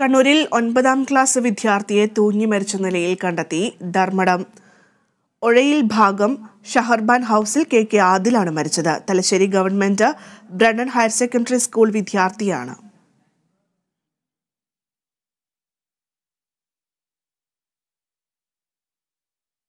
കണ്ണൂരിൽ ഒൻപതാം ക്ലാസ് വിദ്യാർത്ഥിയെ തൂങ്ങി മരിച്ച നിലയിൽ കണ്ടെത്തി ധർമ്മടം ഒഴയിൽ ഭാഗം ഷഹർബാൻ ഹൗസിൽ കെ കെ ആദിലാണ് മരിച്ചത് Thalassery government Brennen higher secondary school വിദ്യാർത്ഥിയാണ്